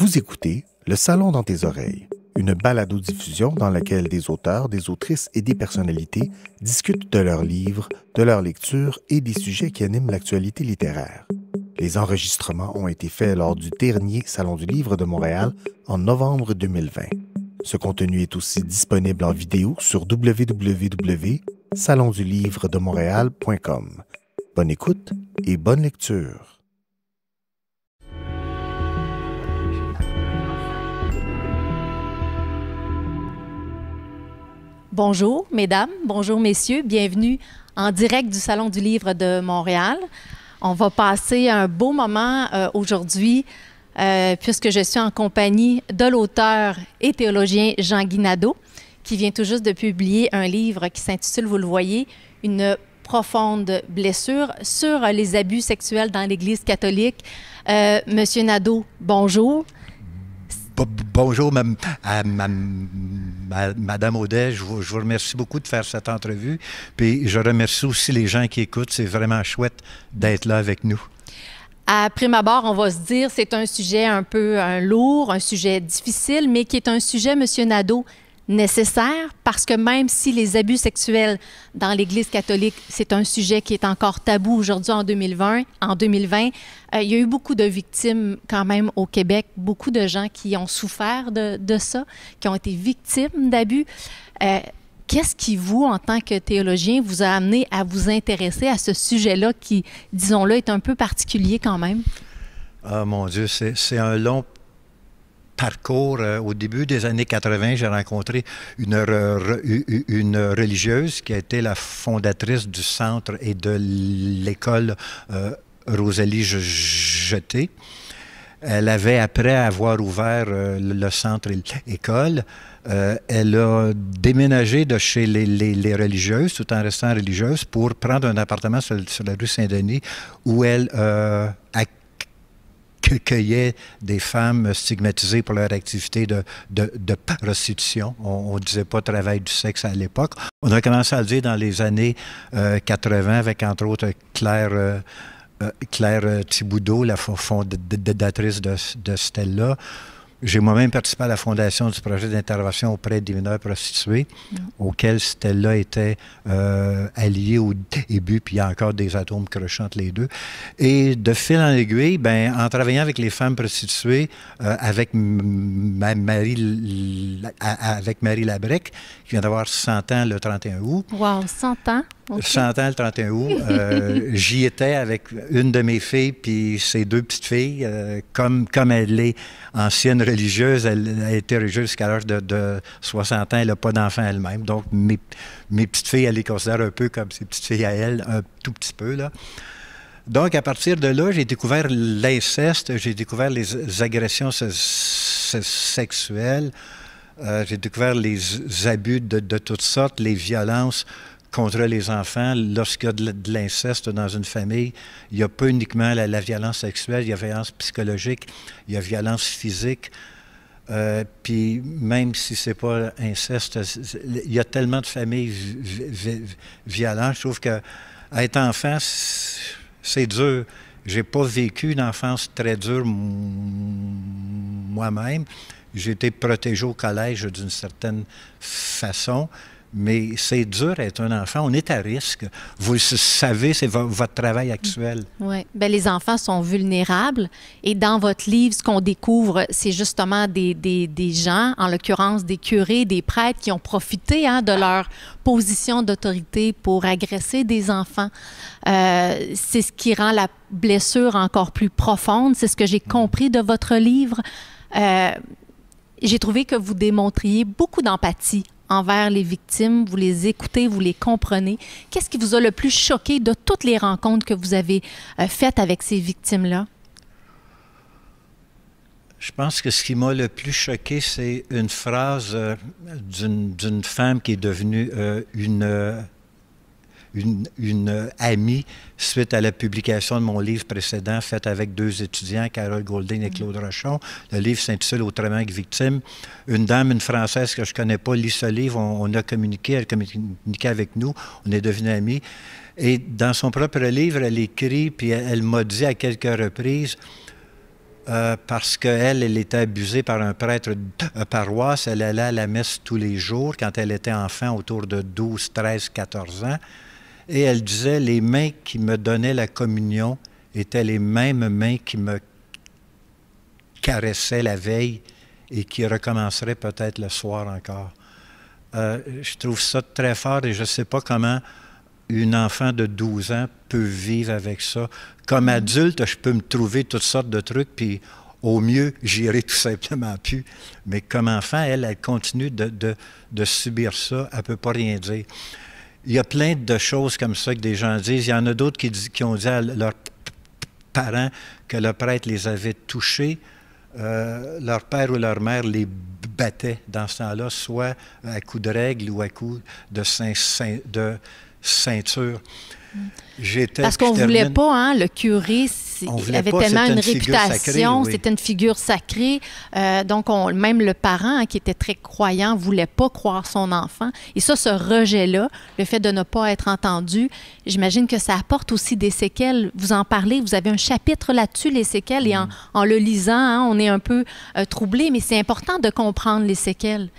Vous écoutez Le Salon dans tes oreilles, une balado-diffusion dans laquelle des auteurs, des autrices et des personnalités discutent de leurs livres, de leurs lectures et des sujets qui animent l'actualité littéraire. Les enregistrements ont été faits lors du dernier Salon du Livre de Montréal en novembre 2020. Ce contenu est aussi disponible en vidéo sur www.salondulivredemontréal.com. Bonne écoute et bonne lecture. Bonjour, mesdames, bonjour, messieurs. Bienvenue en direct du Salon du Livre de Montréal. On va passer un beau moment euh, aujourd'hui, euh, puisque je suis en compagnie de l'auteur et théologien Jean Guinado, qui vient tout juste de publier un livre qui s'intitule, vous le voyez, Une profonde blessure sur les abus sexuels dans l'Église catholique. Euh, Monsieur Nado, bonjour. bonjour, madame. Madame Audet, je vous, remercie beaucoup de faire cette entrevue. Puis je remercie aussi les gens qui écoutent. C'est vraiment chouette d'être là avec nous. À prime abord, on va se dire c'est un sujet un peu lourd, un sujet difficile, mais qui est un sujet, Monsieur Nadeau, nécessaire parce que même si les abus sexuels dans l'Église catholique, c'est un sujet qui est encore tabou aujourd'hui en 2020, en 2020, euh, il y a eu beaucoup de victimes quand même au Québec, beaucoup de gens qui ont souffert de, ça, qui ont été victimes d'abus. Euh, qu'est-ce qui vous, en tant que théologien, vous a amené à vous intéresser à ce sujet-là qui, disons-le, est un peu particulier quand même? Ah mon Dieu, c'est un long parcours. Euh, au début des années 80, j'ai rencontré une, religieuse qui a été la fondatrice du centre et de l'école euh, Rosalie Jeté. Elle avait, après avoir ouvert euh, le centre et l'école, elle a déménagé de chez les, religieuses, tout en restant religieuse, pour prendre un appartement sur, la rue Saint-Denis, où elle a que des femmes stigmatisées pour leur activité de, prostitution. On ne disait pas travail du sexe à l'époque. On a commencé à le dire dans les années 80 euh, avec, entre autres, Claire... Euh, euh, Claire Thiboudot, la fondatrice de, de Stella, j'ai moi-même participé à la fondation du projet d'intervention auprès des mineurs prostitués, mm. auquel Stella était euh, alliée au début, puis il y a encore des atomes crochants entre les deux. Et de fil en aiguille, ben, en travaillant avec les femmes prostituées, euh, avec, ma Marie, avec Marie Labrec, qui vient d'avoir 100 ans le 31 août. Wow, 100 ans? ans, le 31 août. Euh, j'y étais avec une de mes filles puis ses deux petites filles. Euh, comme, comme elle est ancienne religieuse, elle a été religieuse jusqu'à l'âge de, 60 ans. Elle n'a pas d'enfant elle-même. Donc, mes, mes, petites filles, elle les considère un peu comme ses petites filles à elle, un tout petit peu, là. Donc, à partir de là, j'ai découvert l'inceste, j'ai découvert les agressions sexuelles, euh, j'ai découvert les abus de, de, toutes sortes, les violences contre les enfants, lorsqu'il y a de l'inceste dans une famille, il n'y a pas uniquement la, violence sexuelle, il y a violence psychologique, il y a violence physique. Euh, puis même si c'est pas inceste, il y a tellement de familles violentes. Je trouve que être enfant, c'est dur. J'ai pas vécu une enfance très dure moi-même. J'ai été protégé au collège d'une certaine façon mais c'est dur d'être un enfant. On est à risque. Vous le savez, c'est votre travail actuel. Mm. Oui. Bien, les enfants sont vulnérables. Et dans votre livre, ce qu'on découvre, c'est justement des, des, gens, en l'occurrence des curés, des prêtres, qui ont profité hein, de leur position d'autorité pour agresser des enfants. Euh, c'est ce qui rend la blessure encore plus profonde. C'est ce que j'ai mm. compris de votre livre. Euh, j'ai trouvé que vous démontriez beaucoup d'empathie envers les victimes, vous les écoutez, vous les comprenez. Qu'est-ce qui vous a le plus choqué de toutes les rencontres que vous avez euh, faites avec ces victimes-là? Je pense que ce qui m'a le plus choqué, c'est une phrase euh, d'une femme qui est devenue euh, une une, euh, amie suite à la publication de mon livre précédent fait avec deux étudiants, Carole Golding et Claude Rochon. Le livre s'intitule Autrement que victime. Une dame, une Française que je ne connais pas, lit ce livre. On, a communiqué, elle a communiqué avec nous. On est devenus amis. Et dans son propre livre, elle écrit, puis elle, m'a dit à quelques reprises, euh, parce qu'elle, elle était abusée par un prêtre de euh, paroisse. Elle allait à la messe tous les jours quand elle était enfant, autour de 12, 13, 14 ans. Et elle disait, les mains qui me donnaient la communion étaient les mêmes mains qui me caressaient la veille et qui recommenceraient peut-être le soir encore. Euh, je trouve ça très fort et je ne sais pas comment une enfant de 12 ans peut vivre avec ça. Comme mm-hmm. adulte, je peux me trouver toutes sortes de trucs, puis au mieux, j'irai tout simplement plus. Mais comme enfant, elle, elle continue de, de subir ça, elle ne peut pas rien dire il y a plein de choses comme ça que des gens disent. Il y en a d'autres qui, qui, ont dit à leurs parents que le prêtre les avait touchés. Euh, leur père ou leur mère les battait dans ce temps-là, soit à coups de règle ou à coups de, de, ceinture. Mm. Parce qu'on ne voulait pas, hein, le curé il avait tellement une, réputation, c'était une figure sacrée. Euh, donc, même le parent hein, qui était très croyant voulait pas croire son enfant. Et ça, ce rejet-là, le fait de ne pas être entendu, j'imagine que ça apporte aussi des séquelles. Vous en parlez, vous avez un chapitre là-dessus, les séquelles, et en, mm. le lisant, hein, on est un peu euh, troublé, mais c'est important de comprendre les séquelles.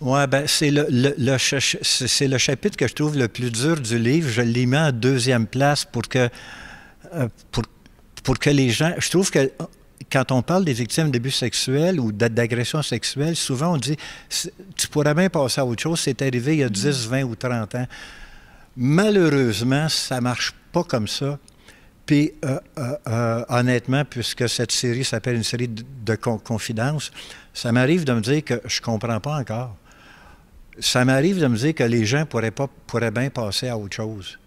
Oui, ben, c'est le, c'est le chapitre que je trouve le plus dur du livre. Je l'ai mis en deuxième place pour que, euh, pour, que les gens. Je trouve que quand on parle des victimes d'abus sexuels ou d'agressions sexuelles, souvent on dit tu pourrais bien passer à autre chose, c'est arrivé il y a 10, mm. 20 ou 30 ans. Malheureusement, ça marche pas comme ça. Puis, euh, euh, honnêtement, puisque cette série s'appelle une série de, de confidences, ça m'arrive de me dire que je comprends pas encore ça m'arrive de me dire que les gens pourraient, pas, pourraient bien passer à autre chose.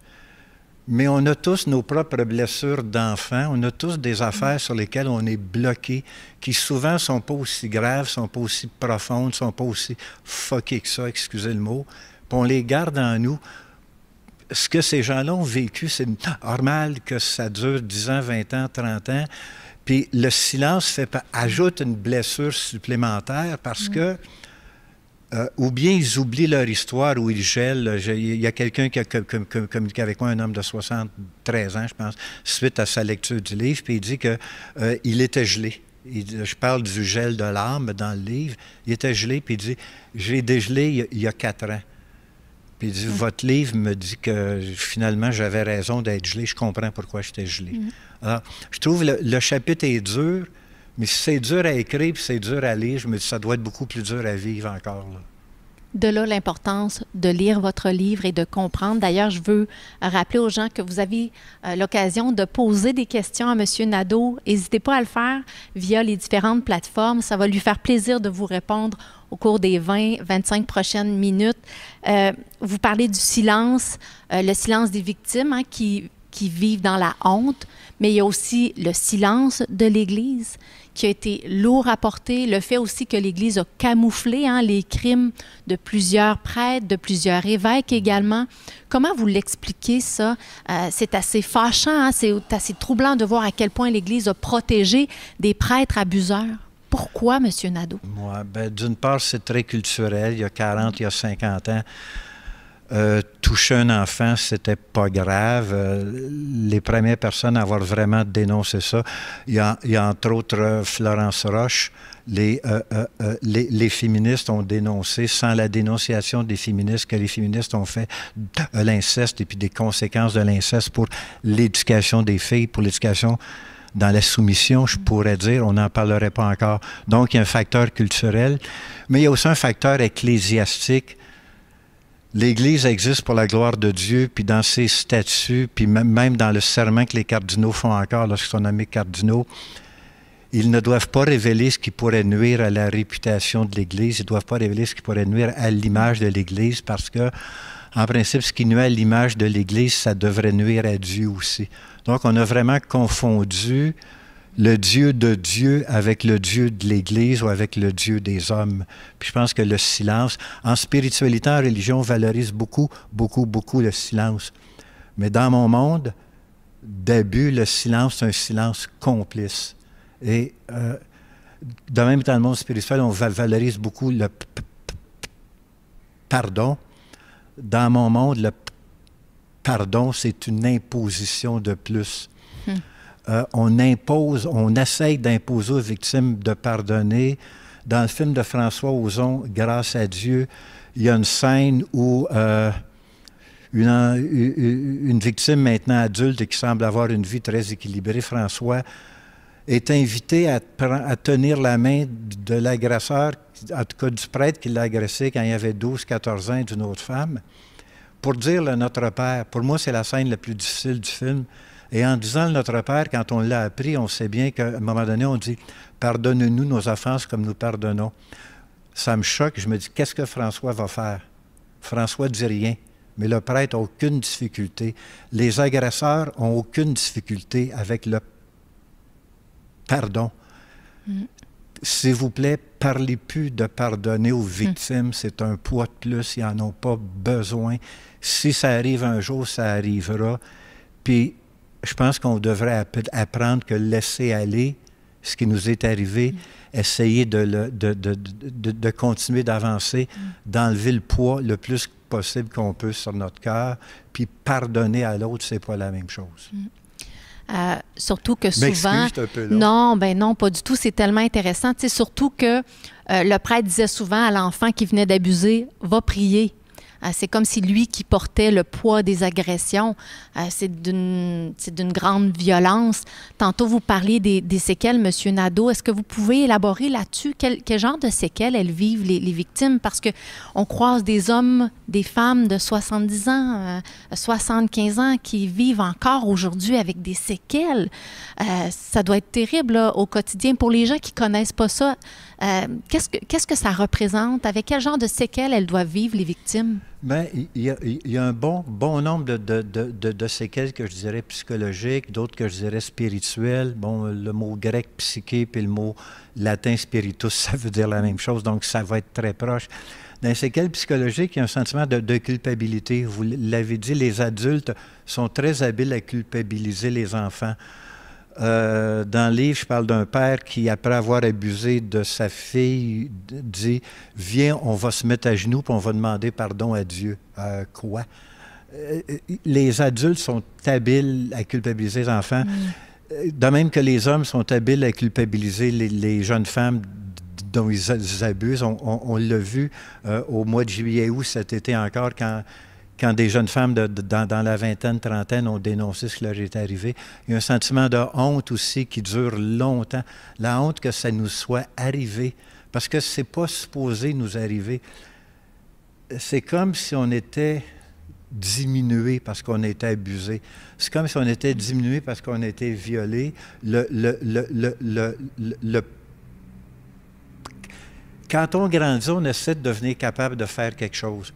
Mais on a tous nos propres blessures d'enfants, on a tous des mm. affaires sur lesquelles on est bloqué, qui souvent ne sont pas aussi graves, ne sont pas aussi profondes, ne sont pas aussi fuckées que ça, excusez le mot. Puis on les garde en nous. Ce que ces gens-là ont vécu, c'est normal que ça dure 10 ans, 20 ans, 30 ans. Puis le silence ajoute une blessure supplémentaire parce mm. que euh, ou bien ils oublient leur histoire ou ils gèlent. Il y a quelqu'un qui a communiqué avec moi, un homme de 73 ans, je pense, suite à sa lecture du livre, puis il dit qu'il euh, il était gelé. je parle du gel de l'âme dans le livre. Il était gelé, puis il dit J'ai dégelé il y, a, quatre ans. Puis il dit mm. Votre livre me dit que finalement j'avais raison d'être gelé, je comprends pourquoi j'étais gelé. Mm. Alors, ah, je trouve le, le chapitre est dur mais si c'est dur à écrire, puis c'est dur à lire, je me dis ça doit être beaucoup plus dur à vivre encore. De là l'importance de lire votre livre et de comprendre. D'ailleurs, je veux rappeler aux gens que vous avez euh, l'occasion de poser des questions à M. Nadeau. N'hésitez pas à le faire via les différentes plateformes. Ça va lui faire plaisir de vous répondre au cours des 20-25 prochaines minutes. Euh, vous parlez du silence, euh, le silence des victimes hein, qui, qui vivent dans la honte, mais il y a aussi le silence de l'Église qui a été lourd à porter, le fait aussi que l'Église a camouflé hein, les crimes de plusieurs prêtres, de plusieurs évêques également. Comment vous l'expliquez ça? Euh, c'est assez fâchant, hein? c'est assez troublant de voir à quel point l'Église a protégé des prêtres abuseurs. Pourquoi, M. Nadeau? Moi, ben, D'une part, c'est très culturel. Il y a 40, il y a 50 ans, euh, toucher un enfant, c'était pas grave. Euh, les premières personnes à avoir vraiment dénoncé ça, il y a, entre autres euh, Florence Roche. Les, les, féministes ont dénoncé, sans la dénonciation des féministes, que les féministes ont fait l'inceste et puis des conséquences de l'inceste pour l'éducation des filles, pour l'éducation dans la soumission, je pourrais dire, on n'en parlerait pas encore. Donc, il y a un facteur culturel, mais il y a aussi un facteur ecclésiastique l'Église existe pour la gloire de Dieu, puis dans ses statuts, puis même dans le serment que les cardinaux font encore lorsqu'ils sont nommés cardinaux, ils ne doivent pas révéler ce qui pourrait nuire à la réputation de l'Église, ils ne doivent pas révéler ce qui pourrait nuire à l'image de l'Église, parce que, en principe, ce qui nuit à l'image de l'Église, ça devrait nuire à Dieu aussi. Donc, on a vraiment confondu le Dieu de Dieu avec le Dieu de l'Église ou avec le Dieu des hommes. Puis je pense que le silence, en spiritualité, en religion, on valorise beaucoup, beaucoup, beaucoup le silence. Mais dans mon monde, début, le silence, c'est un silence complice. Et euh, de même dans le monde spirituel, on valorise beaucoup le pardon. Dans mon monde, le pardon, c'est une imposition de plus. Hmm. Euh, on impose, on essaye d'imposer aux victimes de pardonner. Dans le film de François Ozon, Grâce à Dieu, il y a une scène où euh, une, victime maintenant adulte et qui semble avoir une vie très équilibrée, François, est invité à, tenir la main de l'agresseur, en tout cas du prêtre qui l'a agressé quand il avait 12-14 ans d'une autre femme, pour dire Notre Père. Pour moi, c'est la scène la plus difficile du film et en disant Notre Père, quand on l'a appris, on sait bien qu'à un moment donné, on dit « nous nos offenses comme nous pardonnons. Ça me choque. Je me dis Qu'est-ce que François va faire François dit rien. Mais le prêtre n'a aucune difficulté. Les agresseurs n'ont aucune difficulté avec le pardon. Mm. S'il vous plaît, parlez plus de pardonner aux victimes. Mm. C'est un poids de plus. Ils n'en ont pas besoin. Si ça arrive un jour, ça arrivera. Puis je pense qu'on devrait apprendre que laisser aller ce qui nous est arrivé, mm. essayer de, continuer d'avancer, mm. d'enlever le poids le plus possible qu'on peut sur notre cœur, puis pardonner à l'autre, c'est pas la même chose. Mm. Euh, surtout que souvent. non, ben non, pas du tout. C'est tellement intéressant. surtout que euh, le prêtre disait souvent à l'enfant qui venait d'abuser, va prier. Euh, c'est comme si lui qui portait le poids des agressions, euh, c'est d'une grande violence. Tantôt, vous parliez des, séquelles, Monsieur Nadeau. Est-ce que vous pouvez élaborer là-dessus quel, genre de séquelles elles vivent, les, victimes? Parce qu'on croise des hommes, des femmes de 70 ans, 75 euh, ans qui vivent encore aujourd'hui avec des séquelles. ça doit être terrible au quotidien. Pour les gens qui connaissent pas ça, qu'est-ce que ça représente? Avec quel genre de séquelles elles doivent vivre, les victimes? Bien, il, y a, un bon, nombre de, de, séquelles que je dirais psychologiques, d'autres que je dirais spirituelles. Bon, le mot grec psyché et le mot latin spiritus, ça veut dire la même chose, donc ça va être très proche. Dans les séquelles psychologiques, il y a un sentiment de culpabilité. Vous l'avez dit, les adultes sont très habiles à culpabiliser les enfants. Euh, dans le livre, je parle d'un père qui, après avoir abusé de sa fille, dit Viens, on va se mettre à genoux et on va demander pardon à Dieu. Euh, quoi euh, Les adultes sont habiles à culpabiliser les enfants, mm. de même que les hommes sont habiles à culpabiliser les, jeunes femmes dont ils abusent. On, l'a vu au mois de juillet-août cet été encore, quand quand des jeunes femmes dans, la vingtaine, trentaine ont dénoncé ce qui leur est arrivé. Il y a un sentiment de honte aussi qui dure longtemps. La honte que ça nous soit arrivé, parce que c'est pas supposé nous arriver. C'est comme si on était diminué parce qu'on était abusé. C'est comme si on était diminué parce qu'on était violé. Le, le, le, le, Quand on grandit, on essaie de devenir capable de faire quelque chose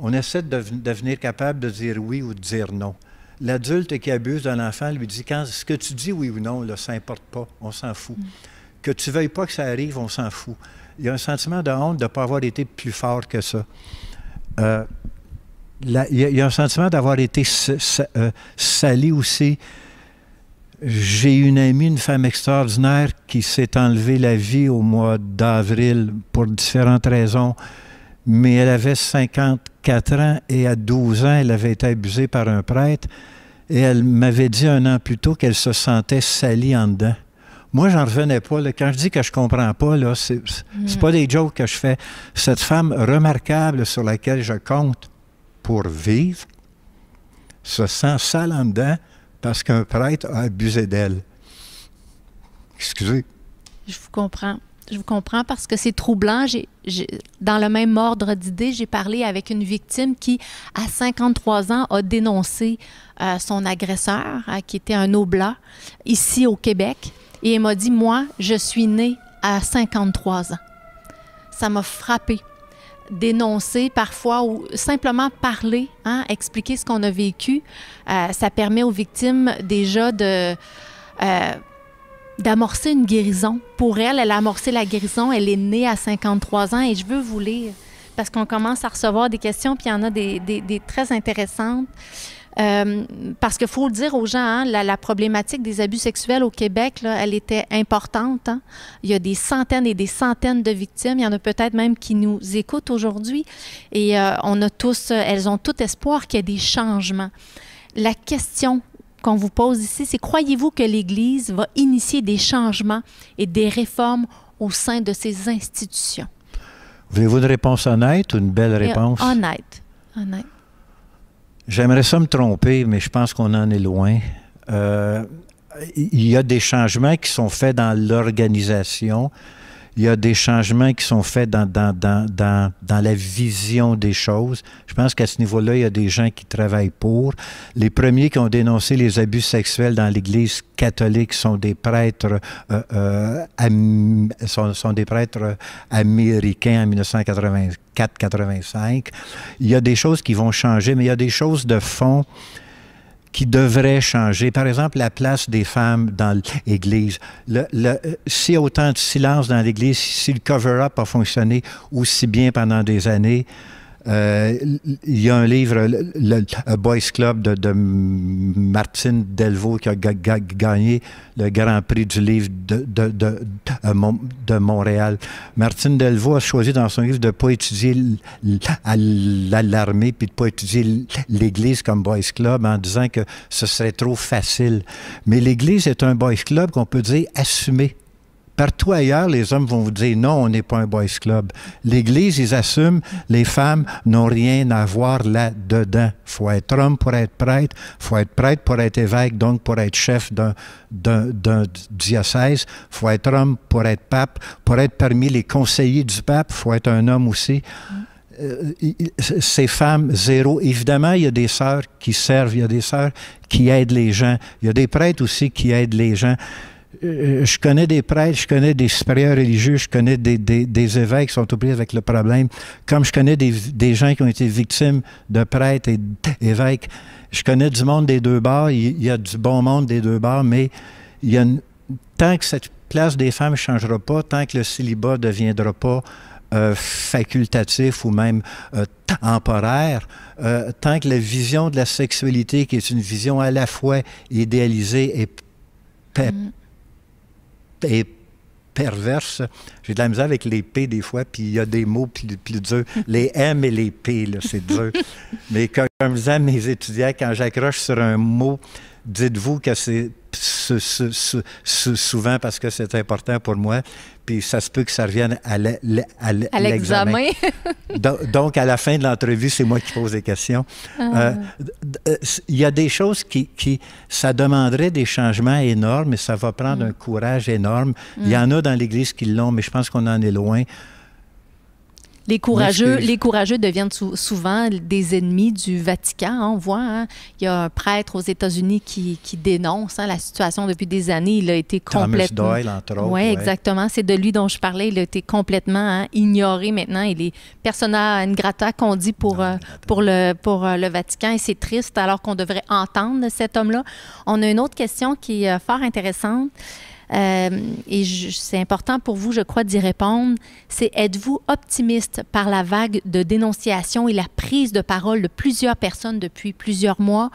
on essaie de devenir capable de dire oui ou de dire non. L'adulte qui abuse d'un enfant lui dit quand ce que tu dis oui ou non, ça n'importe pas, on s'en fout. Mm. Que tu veuilles pas que ça arrive, on s'en fout. Il y a un sentiment de honte de ne pas avoir été plus fort que ça. Euh, il, y a, un sentiment d'avoir été euh, sali aussi. J'ai une amie, une femme extraordinaire, qui s'est enlevée la vie au mois d'avril pour différentes raisons mais elle avait 54 ans et à 12 ans, elle avait été abusée par un prêtre et elle m'avait dit un an plus tôt qu'elle se sentait salie en dedans. Moi, j'en revenais pas. Quand je dis que je comprends pas, là, c'est, c'est mm. pas des jokes que je fais. Cette femme remarquable sur laquelle je compte pour vivre se sent sale en dedans parce qu'un prêtre a abusé d'elle. Excusez. Je vous comprends je vous comprends parce que c'est troublant. J'ai, dans le même ordre d'idées, j'ai parlé avec une victime qui, à 53 ans, a dénoncé euh, son agresseur, hein, qui était un oblat, ici au Québec. Et elle m'a dit, moi, je suis née à 53 ans. Ça m'a frappée dénoncer parfois ou simplement parler, hein, expliquer ce qu'on a vécu, euh, ça permet aux victimes déjà de, euh, d'amorcer une guérison. Pour elle, elle a amorcé la guérison. Elle est née à 53 ans et je veux vous lire parce qu'on commence à recevoir des questions, puis il y en a des, très intéressantes. Euh, parce qu'il faut le dire aux gens, hein, la, problématique des abus sexuels au Québec, là, elle était importante. Hein. Il y a des centaines et des centaines de victimes. Il y en a peut-être même qui nous écoutent aujourd'hui. Et euh, on a tous, elles ont tout espoir qu'il y ait des changements. La question qu'on vous pose ici, c'est croyez-vous que l'Église va initier des changements et des réformes au sein de ses institutions? Voulez-vous une réponse honnête ou une belle euh, réponse? Honnête. honnête. J'aimerais ça me tromper, mais je pense qu'on en est loin. Euh, il y a des changements qui sont faits dans l'organisation, il y a des changements qui sont faits dans, dans, dans, dans la vision des choses. Je pense qu'à ce niveau-là, il y a des gens qui travaillent pour. Les premiers qui ont dénoncé les abus sexuels dans l'Église catholique sont des prêtres euh, euh, sont, sont, des prêtres américains en 1984-85. Il y a des choses qui vont changer, mais il y a des choses de fond qui devrait changer. Par exemple, la place des femmes dans l'Église. Le, si autant de silence dans l'Église, si le cover-up a fonctionné aussi bien pendant des années, euh, il y a un livre, le, Boys Club de, Martine Delvaux, qui a gagné le Grand Prix du livre de, de, Montréal. Martine Delvaux a choisi dans son livre de ne pas étudier l'armée puis de ne pas étudier l'Église comme Boys Club en disant que ce serait trop facile. Mais l'Église est un Boys Club qu'on peut dire assumé. Partout ailleurs, les hommes vont vous dire non, on n'est pas un boys club. L'Église, ils assument, les femmes n'ont rien à voir là-dedans. faut être homme pour être prêtre, faut être prêtre pour être évêque, donc pour être chef d'un diocèse, faut être homme pour être pape, pour être parmi les conseillers du pape, faut être un homme aussi. Euh, ces femmes, zéro. Évidemment, il y a des sœurs qui servent, il y a des sœurs qui aident les gens, il y a des prêtres aussi qui aident les gens. Euh, je connais des prêtres, je connais des supérieurs religieux, je connais des, évêques qui sont au avec le problème, comme je connais des, gens qui ont été victimes de prêtres et d'évêques. Je connais du monde des deux bords, il y a du bon monde des deux bords, mais il y a tant que cette place des femmes ne changera pas, tant que le célibat ne deviendra pas euh, facultatif ou même euh, temporaire, tant que la vision de la sexualité, qui est une vision à la fois idéalisée et mm est perverse. J'ai de la misère avec les P des fois, puis il y a des mots plus, plus durs. Les M et les P, c'est dur. Mais comme, comme mes étudiants, quand j'accroche sur un mot, dites-vous que c'est souvent parce que c'est important pour moi, puis ça se peut que ça revienne à l'examen. donc, à la fin de l'entrevue, c'est moi qui pose les questions. Ah. Euh, il y a des choses qui, ça demanderait des changements énormes et ça va prendre mm. un courage énorme. Il y mm. en a dans l'Église qui l'ont, mais je pense qu'on en est loin. Les courageux, les courageux deviennent souvent des ennemis du Vatican. Hein, on voit, hein. il y a un prêtre aux États-Unis qui, qui, dénonce hein, la situation depuis des années. Il a été complètement. Thomas Doyle, entre autres. Oui, ouais. exactement. C'est de lui dont je parlais. Il a été complètement ignoré maintenant. Il est persona grata qu'on dit pour, euh, pour, le, pour euh, le Vatican. Et c'est triste alors qu'on devrait entendre cet homme-là. On a une autre question qui est euh, fort intéressante. Euh, et c'est important pour vous, je crois, d'y répondre, c'est êtes-vous optimiste par la vague de dénonciation et la prise de parole de plusieurs personnes depuis plusieurs mois?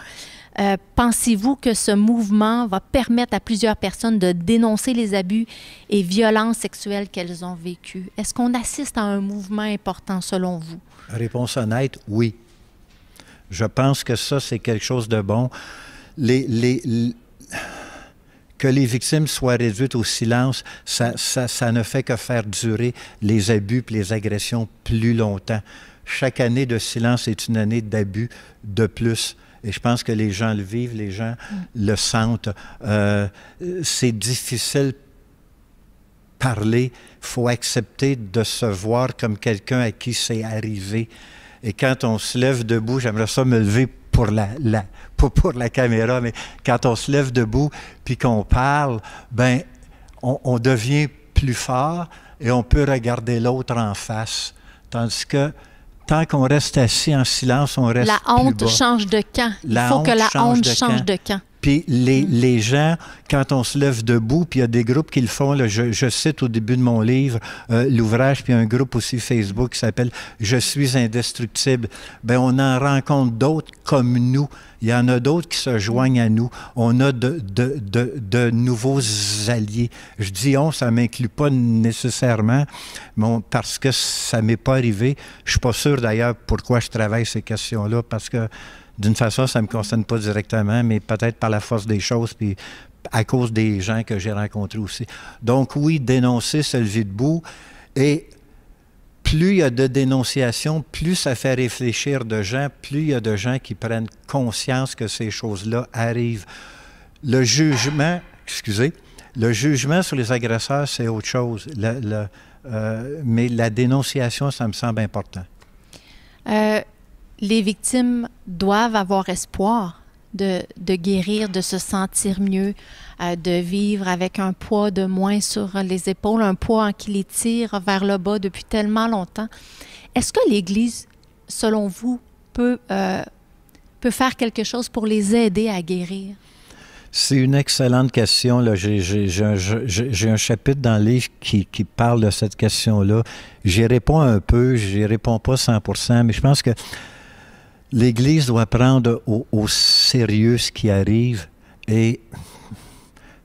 Euh, pensez-vous que ce mouvement va permettre à plusieurs personnes de dénoncer les abus et violences sexuelles qu'elles ont vécues? Est-ce qu'on assiste à un mouvement important selon vous? Réponse honnête, oui. Je pense que ça, c'est quelque chose de bon. les, les que les victimes soient réduites au silence, ça, ça, ne fait que faire durer les abus et les agressions plus longtemps. Chaque année de silence est une année d'abus de plus. Et je pense que les gens le vivent, les gens mm. le sentent. Euh, c'est difficile parler, faut accepter de se voir comme quelqu'un à qui c'est arrivé. Et quand on se lève debout, j'aimerais ça me lever pour la, la pour la caméra, mais quand on se lève debout puis qu'on parle, ben on, devient plus fort et on peut regarder l'autre en face. Tandis que tant qu'on reste assis en silence, on reste La honte change de camp. Il faut que la honte Change de camp. Puis les, mm. les, gens, quand on se lève debout, puis il y a des groupes qui le font, là, je, je, cite au début de mon livre euh, l'ouvrage, puis un groupe aussi Facebook qui s'appelle Je suis indestructible. Bien, on en rencontre d'autres comme nous. Il y en a d'autres qui se joignent à nous. On a de, de, de, de nouveaux alliés. Je dis on, ça ne m'inclut pas nécessairement, bon, parce que ça ne m'est pas arrivé. Je ne suis pas sûr d'ailleurs pourquoi je travaille ces questions-là, parce que d'une façon, ça ne me concerne pas directement, mais peut-être par la force des choses, puis à cause des gens que j'ai rencontrés aussi. Donc oui, dénoncer, le vide debout. Et plus il y a de dénonciations, plus ça fait réfléchir de gens, plus il y a de gens qui prennent conscience que ces choses-là arrivent. Le jugement, excusez, le jugement sur les agresseurs, c'est autre chose. Euh, mais la dénonciation, ça me semble important. Euh, les victimes doivent avoir espoir de, de guérir, de se sentir mieux, euh, de vivre avec un poids de moins sur les épaules, un poids qui les tire vers le bas depuis tellement longtemps. Est-ce que l'Église, selon vous, peut, euh, peut faire quelque chose pour les aider à guérir? C'est une excellente question. J'ai un chapitre dans le livre qui, qui parle de cette question-là. J'y réponds un peu, j'y réponds pas 100 mais je pense que l'Église doit prendre au, sérieux ce qui arrive et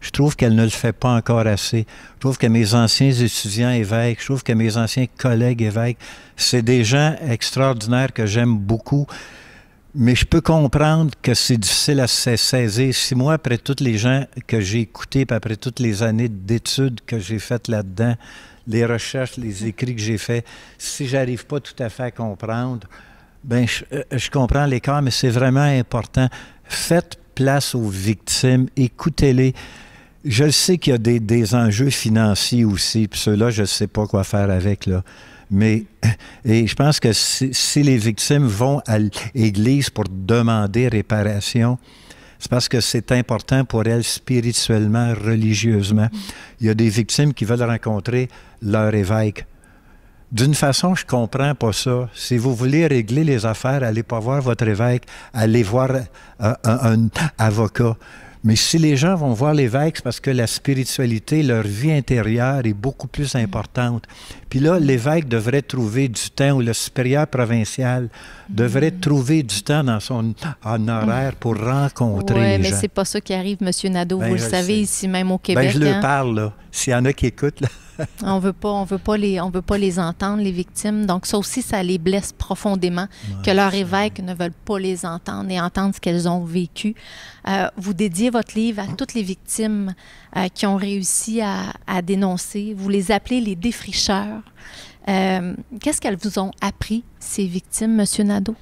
je trouve qu'elle ne le fait pas encore assez. Je trouve que mes anciens étudiants évêques, je trouve que mes anciens collègues évêques, c'est des gens extraordinaires que j'aime beaucoup. Mais je peux comprendre que c'est difficile à saisir. Si moi, après toutes les gens que j'ai écoutés, après toutes les années d'études que j'ai faites là-dedans, les recherches, les écrits que j'ai faits, si j'arrive pas tout à fait à comprendre, ben, euh, euh, je, comprends l'écart, mais c'est vraiment important. Faites place aux victimes, écoutez-les. Je sais qu'il y a des, enjeux financiers aussi, puis ceux-là, je ne sais pas quoi faire avec. Là. Mais et je pense que si, si les victimes vont à l'Église pour demander réparation, c'est parce que c'est important pour elles spirituellement, religieusement. Il y a des victimes qui veulent rencontrer leur évêque. D'une façon, je comprends pas ça. Si vous voulez régler les affaires, allez pas voir votre évêque, allez voir euh, un, avocat. Mais si les gens vont voir l'évêque, c'est parce que la spiritualité, leur vie intérieure est beaucoup plus importante. Puis là, l'évêque devrait trouver du temps, ou le supérieur provincial devrait mm. trouver du temps dans son honoraire pour rencontrer les mais gens. mais c'est pas ça qui arrive, M. Nadeau. Ben, vous le savez, ici même au Québec. Ben, je le hein. parle, S'il y en a qui écoutent, là. on veut pas, on veut pas les, on veut pas les entendre les victimes. Donc ça aussi, ça les blesse profondément que leurs évêques ne veulent pas les entendre et entendre ce qu'elles ont vécu. Euh, vous dédiez votre livre à toutes les victimes euh, qui ont réussi à, dénoncer. Vous les appelez les défricheurs. Euh, qu'est-ce qu'elles vous ont appris ces victimes, Monsieur Nadeau?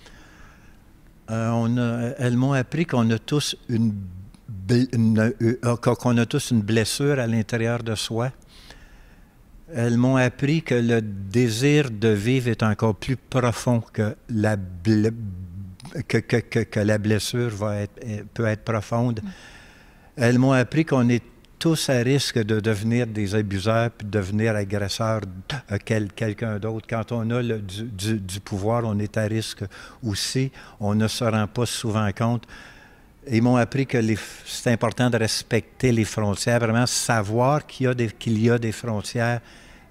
on elles m'ont appris qu'on a tous une qu'on a tous une blessure à l'intérieur de soi elles m'ont appris que le désir de vivre est encore plus profond que la, que, que, que, la blessure va être, eh, peut être profonde. Elles m'ont appris qu'on est tous à risque de devenir des abuseurs puis de devenir agresseurs euh, quel, quelqu'un d'autre. Quand on a le, du, du, du pouvoir, on est à risque aussi. On ne se rend pas souvent compte ils m'ont appris que c'est important de respecter les frontières, vraiment savoir qu'il y, a des, qu'il y a des frontières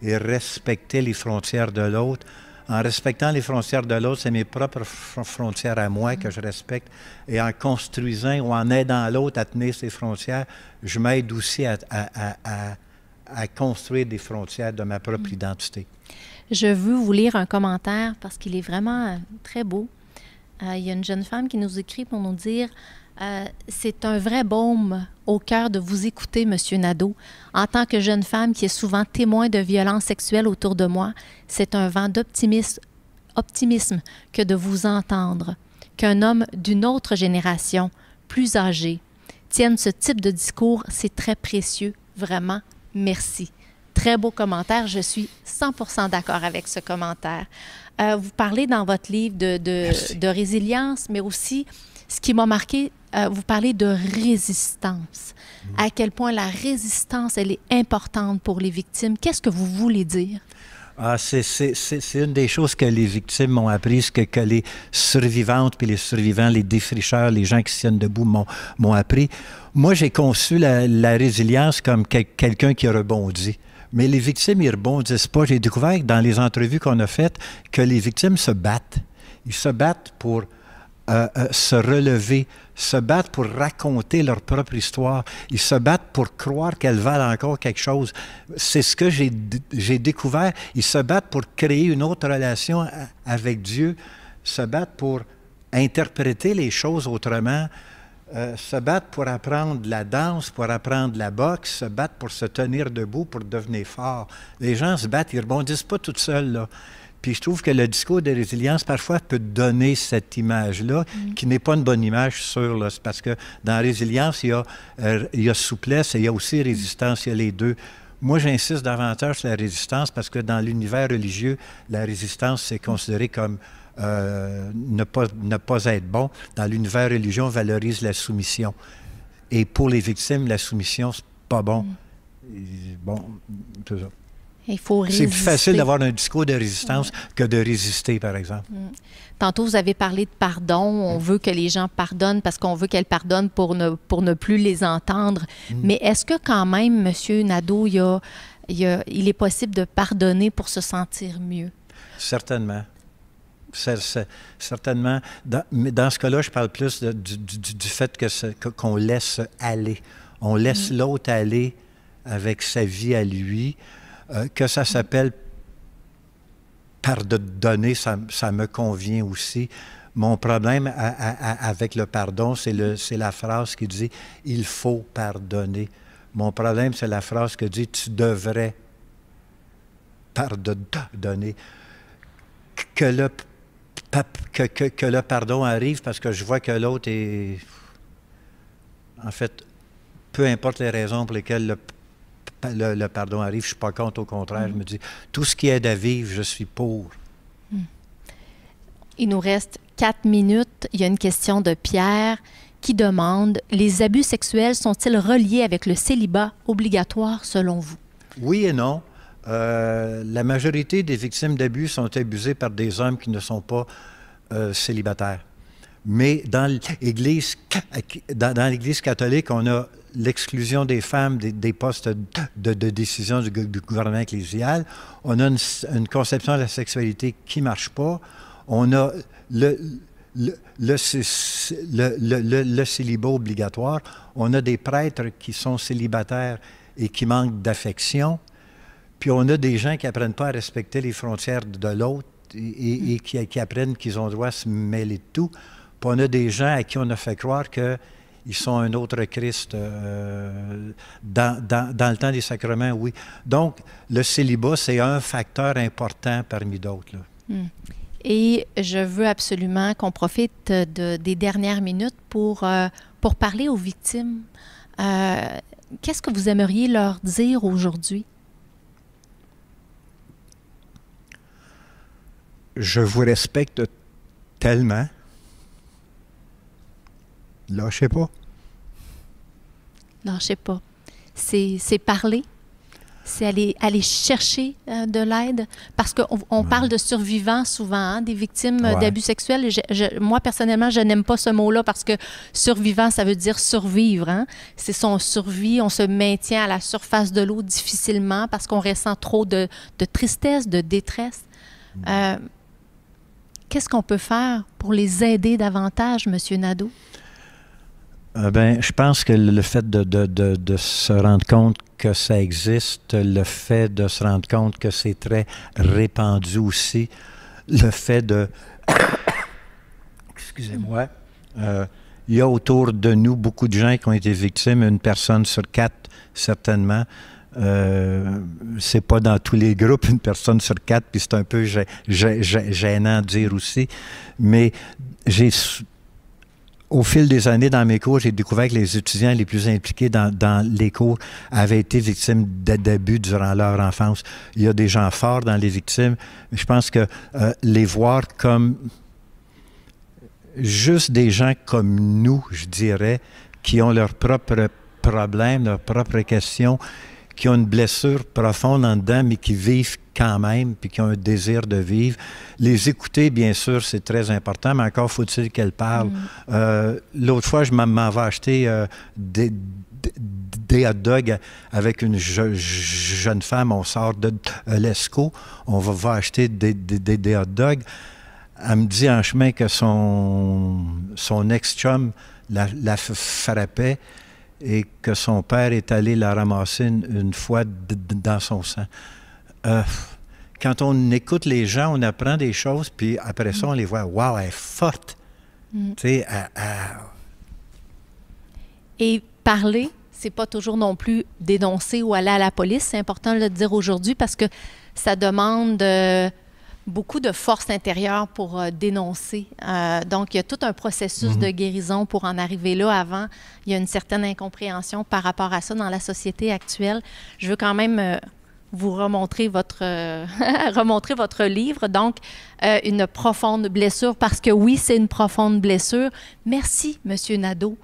et respecter les frontières de l'autre. En respectant les frontières de l'autre, c'est mes propres frontières à moi que je respecte. Et en construisant ou en aidant l'autre à tenir ses frontières, je m'aide aussi à, construire des frontières de ma propre mm. identité. Je veux vous lire un commentaire parce qu'il est vraiment euh, très beau. Euh, il y a une jeune femme qui nous écrit pour nous dire euh, c'est un vrai baume au cœur de vous écouter, Monsieur Nadeau. En tant que jeune femme qui est souvent témoin de violences sexuelles autour de moi, c'est un vent d'optimisme que de vous entendre, qu'un homme d'une autre génération, plus âgé, tienne ce type de discours, c'est très précieux, vraiment. Merci. Très beau commentaire, je suis 100% d'accord avec ce commentaire. Euh, vous parlez dans votre livre de résilience, mais aussi ce qui m'a marqué, euh, vous parlez de résistance. Mm. À quel point la résistance, elle est importante pour les victimes. Qu'est-ce que vous voulez dire? Ah, c'est une des choses que les victimes m'ont apprises, que, que, les survivantes, puis les survivants, les défricheurs, les gens qui se tiennent debout m'ont appris. Moi, j'ai conçu la, résilience comme quelqu'un qui rebondit. Mais les victimes, ils rebondissent pas. J'ai découvert dans les entrevues qu'on a faites que les victimes se battent. Ils se battent pour euh, euh, se relever, se battre pour raconter leur propre histoire. Ils se battent pour croire qu'elles valent encore quelque chose. C'est ce que j'ai découvert. Ils se battent pour créer une autre relation euh, avec Dieu, se battent pour interpréter les choses autrement, se battent pour apprendre la danse, pour apprendre la boxe, se battent pour se tenir debout, pour devenir fort. Les gens se battent, ils rebondissent pas tout seuls. Puis je trouve que le discours de résilience, parfois, peut donner cette image-là, mm. qui n'est pas une bonne image sûr. Là. parce que dans la résilience, il y, a, euh, il y souplesse et il y a aussi résistance, il y a les deux. Moi, j'insiste davantage sur la résistance parce que dans l'univers religieux, la résistance, c'est considéré comme euh, ne, pas, ne pas être bon. Dans l'univers religieux, on valorise la soumission. Et pour les victimes, la soumission, c'est pas bon. Mm. Bon, tout ça. C'est plus facile d'avoir un discours de résistance que de résister, par exemple. Mm. Tantôt, vous avez parlé de pardon. On mm. veut que les gens pardonnent parce qu'on veut qu'elles pardonnent pour ne, pour ne plus les entendre. Mm. Mais est-ce que quand même, M. Nadeau, il, est possible de pardonner pour se sentir mieux? Certainement certainement. Dans, dans ce cas-là, je parle plus du, fait que qu'on laisse aller. On laisse l'autre aller avec sa vie à lui. Euh, que ça s'appelle pardonner, ça, ça me convient aussi. Mon problème avec le pardon, c'est la phrase qui dit il faut pardonner. Mon problème, c'est la phrase qui dit tu devrais pardonner. Que le, que le pardon arrive parce que je vois que l'autre est. En fait, peu importe les raisons pour lesquelles le le, pardon arrive, je suis pas contre, au contraire, je me dis, tout ce qui est à vivre, je suis pour. Hmm. Il nous reste quatre minutes. Il y a une question de Pierre qui demande, les abus sexuels sont-ils reliés avec le célibat obligatoire selon vous? Oui et non. Euh, la majorité des victimes d'abus sont abusées par des hommes qui ne sont pas euh, célibataires. Mais dans l'Église, dans, l'Église catholique, on a l'exclusion des femmes des, postes de, décision du, gouvernement ecclésial. On a une, conception de la sexualité qui ne marche pas. On a le, célibat obligatoire. On a des prêtres qui sont célibataires et qui manquent d'affection. Puis on a des gens qui n'apprennent pas à respecter les frontières de l'autre et, qui, apprennent qu'ils ont droit à se mêler de tout on a des gens à qui on a fait croire qu'ils sont un autre Christ euh, dans, le temps des sacrements, oui. Donc, le célibat, c'est un facteur important parmi d'autres. Hmm. Et je veux absolument qu'on profite des dernières minutes pour, euh, pour parler aux victimes. Euh, qu'est-ce que vous aimeriez leur dire aujourd'hui? Je vous respecte tellement Lâchez pas. Lâchez pas. C'est parler. C'est aller, chercher euh, de l'aide. Parce qu'on parle de survivants souvent, hein, des victimes euh, d'abus sexuels. moi, personnellement, je n'aime pas ce mot-là parce que survivant, ça veut dire survivre. Hein. C'est son survie. On se maintient à la surface de l'eau difficilement parce qu'on ressent trop de, tristesse, de détresse. Euh, qu'est-ce qu'on peut faire pour les aider davantage, M. Nadeau? Euh, ben, je pense que le fait de, se rendre compte que ça existe, le fait de se rendre compte que c'est très répandu aussi, le fait de... Excusez-moi. Euh, il y a autour de nous beaucoup de gens qui ont été victimes, une personne sur quatre certainement. Euh, c'est pas dans tous les groupes, une personne sur quatre, puis c'est un peu gênant de dire aussi. Mais j'ai au fil des années dans mes cours, j'ai découvert que les étudiants les plus impliqués dans, dans les cours avaient été victimes d'abus durant leur enfance. Il y a des gens forts dans les victimes. Je pense que euh, les voir comme juste des gens comme nous, je dirais, qui ont leurs propres problèmes, leurs propres questions qui ont une blessure profonde en dedans, mais qui vivent quand même, puis qui ont un désir de vivre. Les écouter, bien sûr, c'est très important, mais encore faut-il qu'elles parlent. Mm. Euh, l'autre fois, je m'en vais acheter euh, des, hot dogs avec une jeune femme. On sort de euh, l'ESCO, on va, acheter des, des, hot dogs. Elle me dit en chemin que son, son ex-chum la, la frappait et que son père est allé la ramasser une, fois dans son sang. Euh, quand on écoute les gens, on apprend des choses, puis après ça, on les voit. Waouh, elle est forte! Mm. Tu sais, Et parler, c'est pas toujours non plus dénoncer ou aller à la police. C'est important de le dire aujourd'hui parce que ça demande. Euh, beaucoup de force intérieure pour euh, dénoncer. Euh, donc, il y a tout un processus de mhm. guérison pour en arriver là. Avant, il y a une certaine incompréhension par rapport à ça dans la société actuelle. Je veux quand même euh, vous remontrer votre, remontrer votre livre. Donc, une profonde blessure, parce que oui, c'est une profonde blessure. Merci, Monsieur Nadeau.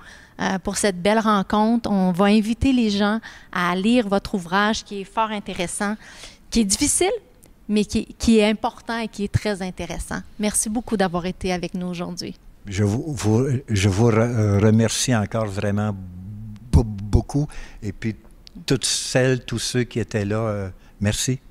Pour cette belle rencontre, on va inviter les gens à lire votre ouvrage qui est fort intéressant, qui est difficile mais qui, est important et qui est très intéressant. Merci beaucoup d'avoir été avec nous aujourd'hui. Je vous, euh, remercie encore vraiment beaucoup et puis toutes celles, tous ceux qui étaient là, euh, merci.